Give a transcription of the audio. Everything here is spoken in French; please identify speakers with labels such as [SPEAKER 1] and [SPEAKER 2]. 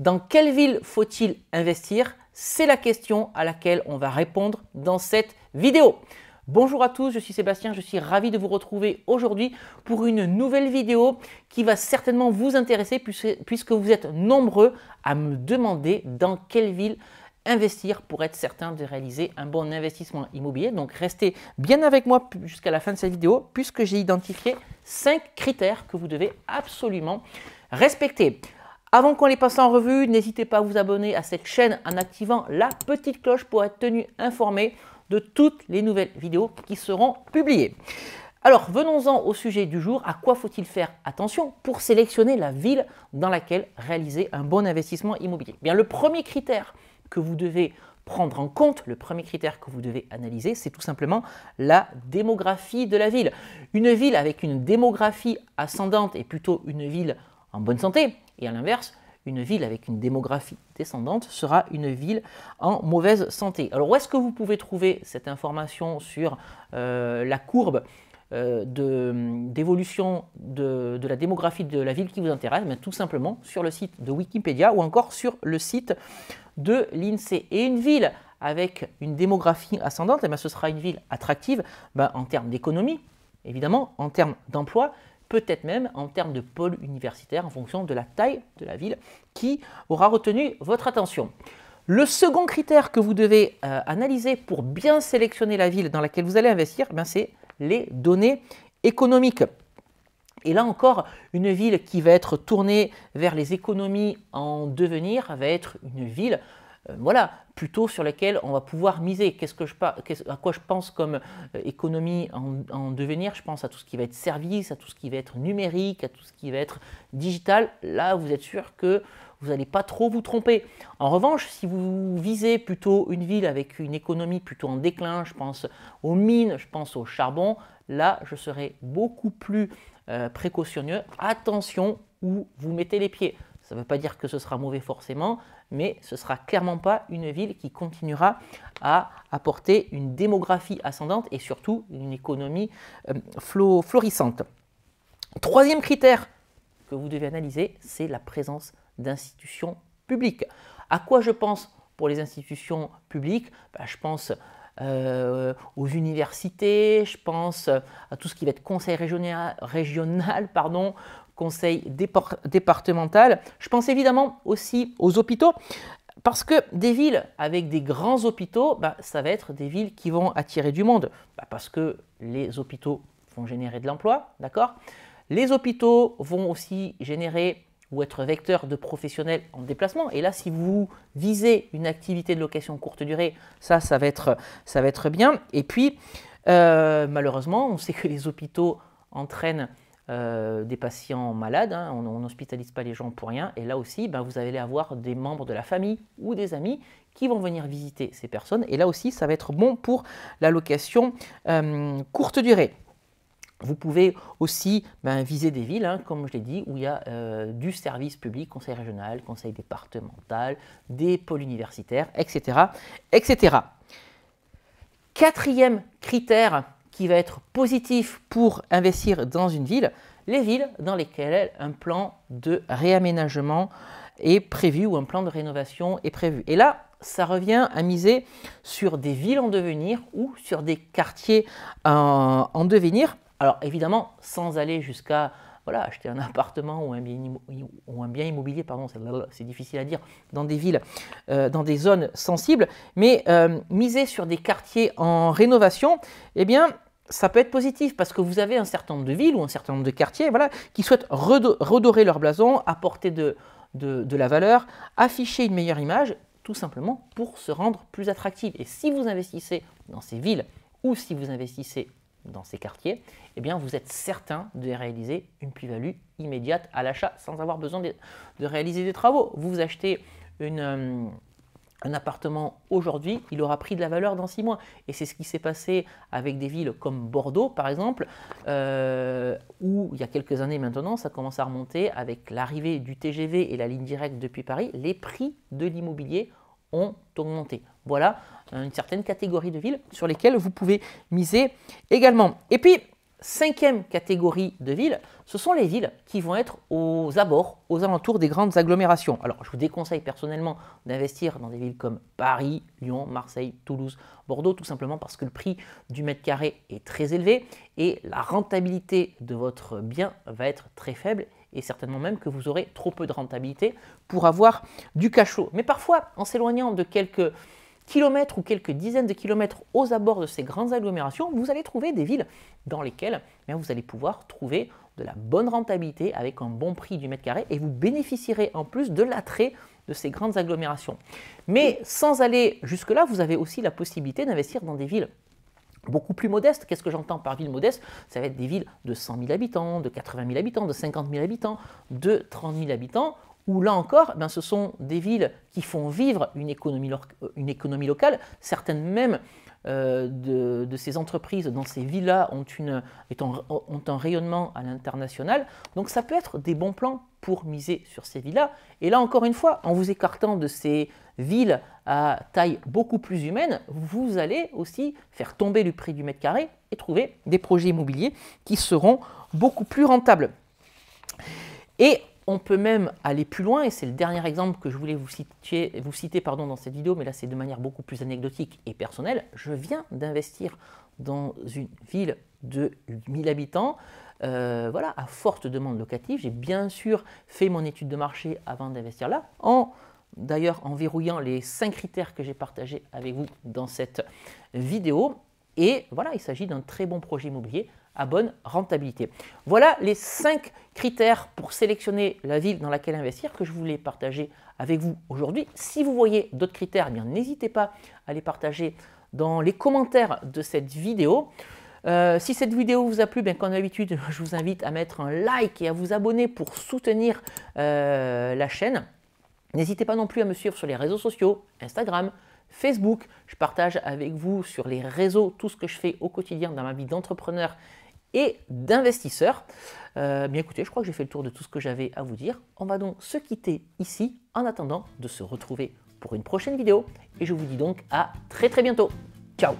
[SPEAKER 1] Dans quelle ville faut-il investir C'est la question à laquelle on va répondre dans cette vidéo. Bonjour à tous, je suis Sébastien, je suis ravi de vous retrouver aujourd'hui pour une nouvelle vidéo qui va certainement vous intéresser puisque vous êtes nombreux à me demander dans quelle ville investir pour être certain de réaliser un bon investissement immobilier. Donc restez bien avec moi jusqu'à la fin de cette vidéo puisque j'ai identifié 5 critères que vous devez absolument respecter. Avant qu'on les passe en revue, n'hésitez pas à vous abonner à cette chaîne en activant la petite cloche pour être tenu informé de toutes les nouvelles vidéos qui seront publiées. Alors, venons-en au sujet du jour. À quoi faut-il faire attention pour sélectionner la ville dans laquelle réaliser un bon investissement immobilier eh Bien, le premier critère que vous devez prendre en compte, le premier critère que vous devez analyser, c'est tout simplement la démographie de la ville. Une ville avec une démographie ascendante est plutôt une ville en bonne santé. Et à l'inverse, une ville avec une démographie descendante sera une ville en mauvaise santé. Alors où est-ce que vous pouvez trouver cette information sur euh, la courbe euh, d'évolution de, la démographie de la ville qui vous intéresse eh Tout simplement sur le site de Wikipédia ou encore sur le site de l'INSEE. Et une ville avec une démographie ascendante, eh ce sera une ville attractive ben, en termes d'économie, évidemment, en termes d'emploi, peut-être même en termes de pôle universitaire en fonction de la taille de la ville qui aura retenu votre attention. Le second critère que vous devez euh, analyser pour bien sélectionner la ville dans laquelle vous allez investir, eh c'est les données économiques. Et là encore, une ville qui va être tournée vers les économies en devenir va être une ville euh, voilà, plutôt sur lesquels on va pouvoir miser. Qu'est-ce que je, à quoi je pense comme euh, économie en, devenir Je pense à tout ce qui va être service, à tout ce qui va être numérique, à tout ce qui va être digital. Là, vous êtes sûr que vous n'allez pas trop vous tromper. En revanche, si vous visez plutôt une ville avec une économie plutôt en déclin, je pense aux mines, je pense au charbon, là, je serai beaucoup plus euh, précautionneux. Attention où vous mettez les pieds. Ça ne veut pas dire que ce sera mauvais forcément, mais ce ne sera clairement pas une ville qui continuera à apporter une démographie ascendante et surtout une économie euh, florissante. Troisième critère que vous devez analyser, c'est la présence d'institutions publiques. À quoi je pense pour les institutions publiques bah, Je pense euh, aux universités, je pense à tout ce qui va être conseil régional, régional pardon, conseil départemental. Je pense évidemment aussi aux hôpitaux. Parce que des villes avec des grands hôpitaux, bah, ça va être des villes qui vont attirer du monde. Bah, parce que les hôpitaux vont générer de l'emploi, d'accord Les hôpitaux vont aussi générer ou être vecteur de professionnels en déplacement. Et là, si vous visez une activité de location courte durée, ça, ça va être, ça va être bien. Et puis, euh, malheureusement, on sait que les hôpitaux entraînent euh, des patients malades, hein. on n'hospitalise pas les gens pour rien, et là aussi, ben, vous allez avoir des membres de la famille ou des amis qui vont venir visiter ces personnes, et là aussi, ça va être bon pour la location euh, courte durée. Vous pouvez aussi ben, viser des villes, hein, comme je l'ai dit, où il y a euh, du service public, conseil régional, conseil départemental, des pôles universitaires, etc. etc. Quatrième critère qui va être positif pour investir dans une ville, les villes dans lesquelles un plan de réaménagement est prévu ou un plan de rénovation est prévu. Et là, ça revient à miser sur des villes en devenir ou sur des quartiers en devenir. Alors évidemment, sans aller jusqu'à voilà, acheter un appartement ou un bien, immobilier, pardon, c'est difficile à dire, dans des villes, euh, dans des zones sensibles, mais euh, miser sur des quartiers en rénovation, eh bien, ça peut être positif parce que vous avez un certain nombre de villes ou un certain nombre de quartiers voilà, qui souhaitent redorer leur blason, apporter de, de, de la valeur, afficher une meilleure image, tout simplement pour se rendre plus attractive. Et si vous investissez dans ces villes ou si vous investissez dans ces quartiers, eh bien vous êtes certain de réaliser une plus-value immédiate à l'achat sans avoir besoin de, réaliser des travaux. Vous achetez euh, un appartement aujourd'hui, il aura pris de la valeur dans six mois. Et c'est ce qui s'est passé avec des villes comme Bordeaux, par exemple, euh, où il y a quelques années maintenant, ça commence à remonter avec l'arrivée du TGV et la ligne directe depuis Paris, les prix de l'immobilier ont augmenté. Voilà euh, une certaine catégorie de villes sur lesquelles vous pouvez miser également. Et puis, cinquième catégorie de villes, ce sont les villes qui vont être aux abords, aux alentours des grandes agglomérations. Alors, je vous déconseille personnellement d'investir dans des villes comme Paris, Lyon, Marseille, Toulouse, Bordeaux, tout simplement parce que le prix du mètre carré est très élevé et la rentabilité de votre bien va être très faible et certainement même que vous aurez trop peu de rentabilité pour avoir du cachot. Mais parfois, en s'éloignant de quelques kilomètres ou quelques dizaines de kilomètres aux abords de ces grandes agglomérations, vous allez trouver des villes dans lesquelles eh vous allez pouvoir trouver de la bonne rentabilité avec un bon prix du mètre carré et vous bénéficierez en plus de l'attrait de ces grandes agglomérations. Mais sans aller jusque-là, vous avez aussi la possibilité d'investir dans des villes beaucoup plus modestes. Qu'est-ce que j'entends par ville modeste Ça va être des villes de 100 000 habitants, de 80 000 habitants, de 50 000 habitants, de 30 000 habitants, où là encore, ben, ce sont des villes qui font vivre une économie, euh, une économie locale, certaines même euh, de, ces entreprises dans ces villas ont, une, ont un rayonnement à l'international. Donc ça peut être des bons plans pour miser sur ces villas. Et là, encore une fois, en vous écartant de ces villes à taille beaucoup plus humaine, vous allez aussi faire tomber le prix du mètre carré et trouver des projets immobiliers qui seront beaucoup plus rentables. Et on peut même aller plus loin, et c'est le dernier exemple que je voulais vous, citer, vous citer pardon, dans cette vidéo, mais là c'est de manière beaucoup plus anecdotique et personnelle. Je viens d'investir dans une ville de 1000 habitants, euh, voilà, à forte demande locative. J'ai bien sûr fait mon étude de marché avant d'investir là, en d'ailleurs en verrouillant les cinq critères que j'ai partagés avec vous dans cette vidéo. Et voilà, il s'agit d'un très bon projet immobilier à bonne rentabilité. Voilà les cinq critères pour sélectionner la ville dans laquelle investir que je voulais partager avec vous aujourd'hui. Si vous voyez d'autres critères, eh n'hésitez pas à les partager dans les commentaires de cette vidéo. Euh, si cette vidéo vous a plu, bien, comme d'habitude, je vous invite à mettre un like et à vous abonner pour soutenir euh, la chaîne. N'hésitez pas non plus à me suivre sur les réseaux sociaux, Instagram, Facebook. Je partage avec vous sur les réseaux tout ce que je fais au quotidien dans ma vie d'entrepreneur et d'investisseurs. Euh, bien écoutez, je crois que j'ai fait le tour de tout ce que j'avais à vous dire. On va donc se quitter ici en attendant de se retrouver pour une prochaine vidéo. Et je vous dis donc à très très bientôt. Ciao